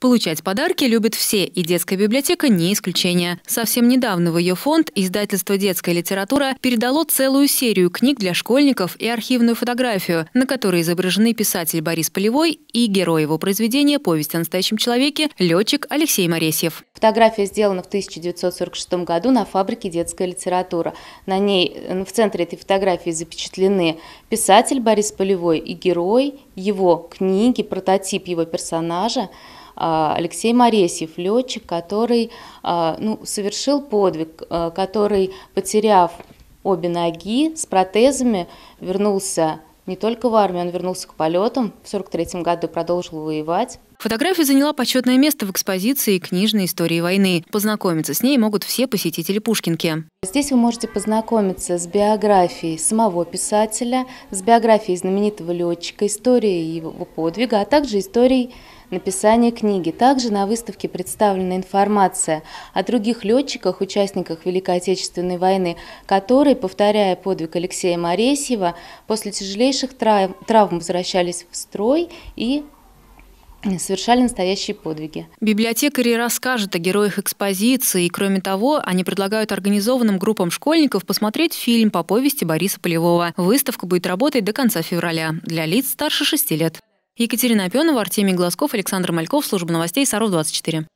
Получать подарки любят все, и детская библиотека не исключение. Совсем недавно в ее фонд издательство «Детская литература» передало целую серию книг для школьников и архивную фотографию, на которой изображены писатель Борис Полевой и герой его произведения «Повесть о настоящем человеке» летчик Алексей Моресьев. Фотография сделана в 1946 году на фабрике «Детская литература». На ней в центре этой фотографии запечатлены писатель Борис Полевой и герой его книги, прототип его персонажа, а, Алексей Моресьев, летчик, который а, ну, совершил подвиг, а, который, потеряв обе ноги с протезами, вернулся не только в армию, он вернулся к полетам, в 1943 году продолжил воевать, Фотография заняла почетное место в экспозиции книжной истории войны. Познакомиться с ней могут все посетители Пушкинки. Здесь вы можете познакомиться с биографией самого писателя, с биографией знаменитого летчика, историей его подвига, а также историей написания книги. Также на выставке представлена информация о других летчиках, участниках Великой Отечественной войны, которые, повторяя подвиг Алексея Моресьева, после тяжелейших травм возвращались в строй и совершали настоящие подвиги. Библиотекари расскажут о героях экспозиции, и кроме того, они предлагают организованным группам школьников посмотреть фильм по повести Бориса Полевого. Выставка будет работать до конца февраля для лиц старше 6 лет. Екатерина Пенова, Артемий Глазков, Александр Мальков, Служба новостей Саров 24.